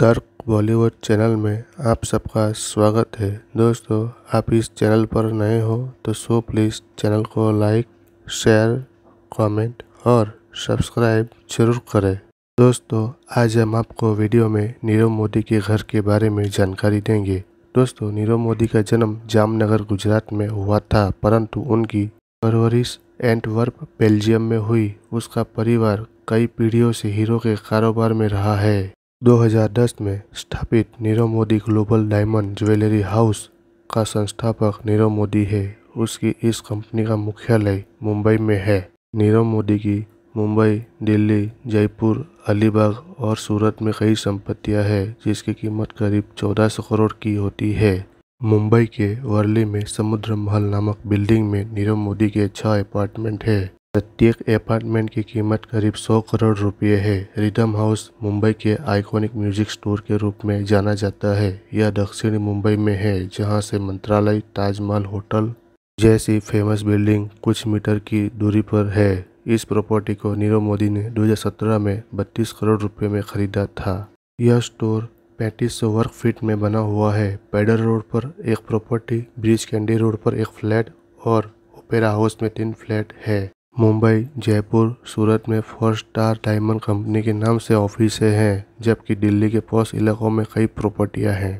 तर्क बॉलीवुड चैनल में आप सबका स्वागत है दोस्तों आप इस चैनल पर नए हो तो सो प्लीज़ चैनल को लाइक शेयर कमेंट और सब्सक्राइब जरूर करें दोस्तों आज हम आपको वीडियो में नीरव मोदी के घर के बारे में जानकारी देंगे दोस्तों नीरव मोदी का जन्म जामनगर गुजरात में हुआ था परंतु उनकी परवरिश एंटवर्प बेल्जियम में हुई उसका परिवार कई पीढ़ियों से हीरो के कारोबार में रहा है 2010 में स्थापित Nirav Modi global diamond jewellery house का संस्थापक नीरव मोदी है उसकी इस कंपनी का मुख्यालय मुंबई में है नीरव मोदी की मुंबई दिल्ली जयपुर अलीबाग और सूरत में कई संपत्तियां हैं जिसकी कीमत करीब 1400 करोड़ की होती है मुंबई के वर्ली में समुद्र महल नामक बिल्डिंग में नीरव मोदी के छह अपार्टमेंट है प्रत्येक अपार्टमेंट की कीमत करीब सौ करोड़ रुपए है रिदम हाउस मुंबई के आइकॉनिक म्यूजिक स्टोर के रूप में जाना जाता है यह दक्षिण मुंबई में है जहां से मंत्रालय ताजमहल होटल जैसी फेमस बिल्डिंग कुछ मीटर की दूरी पर है इस प्रॉपर्टी को नीरव मोदी ने 2017 में 32 करोड़ रुपए में खरीदा था यह स्टोर पैंतीस सौ वर्ग फीट में बना हुआ है पैडल रोड पर एक प्रॉपर्टी ब्रिज कैंडी रोड पर एक फ्लैट और ओपेरा हाउस में तीन फ्लैट है मुंबई जयपुर सूरत में फोर स्टार डायमंड कंपनी के नाम से ऑफिस हैं जबकि दिल्ली के पौष इलाकों में कई प्रॉपर्टियां हैं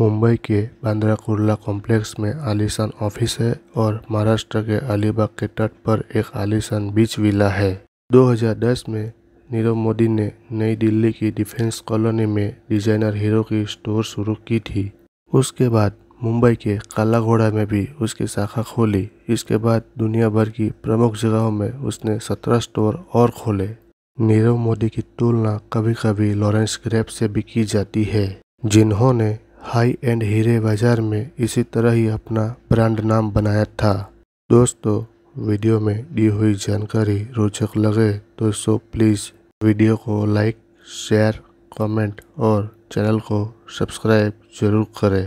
मुंबई के बांद्रा कुर्ला कॉम्प्लेक्स में आलिशान ऑफिस है और महाराष्ट्र के अलीबाग के तट पर एक आलिशान बीच विला है 2010 में नीरव मोदी ने नई दिल्ली की डिफेंस कॉलोनी में डिजाइनर हीरो की स्टोर शुरू की थी उसके बाद मुंबई के काला घोड़ा में भी उसकी शाखा खोली इसके बाद दुनिया भर की प्रमुख जगहों में उसने सत्रह स्टोर और खोले नीरव मोदी की तुलना कभी कभी लॉरेंस ग्रेप से भी की जाती है जिन्होंने हाई एंड हीरे बाजार में इसी तरह ही अपना ब्रांड नाम बनाया था दोस्तों वीडियो में दी हुई जानकारी रोचक लगे तो सो प्लीज़ वीडियो को लाइक शेयर कमेंट और चैनल को सब्सक्राइब जरूर करें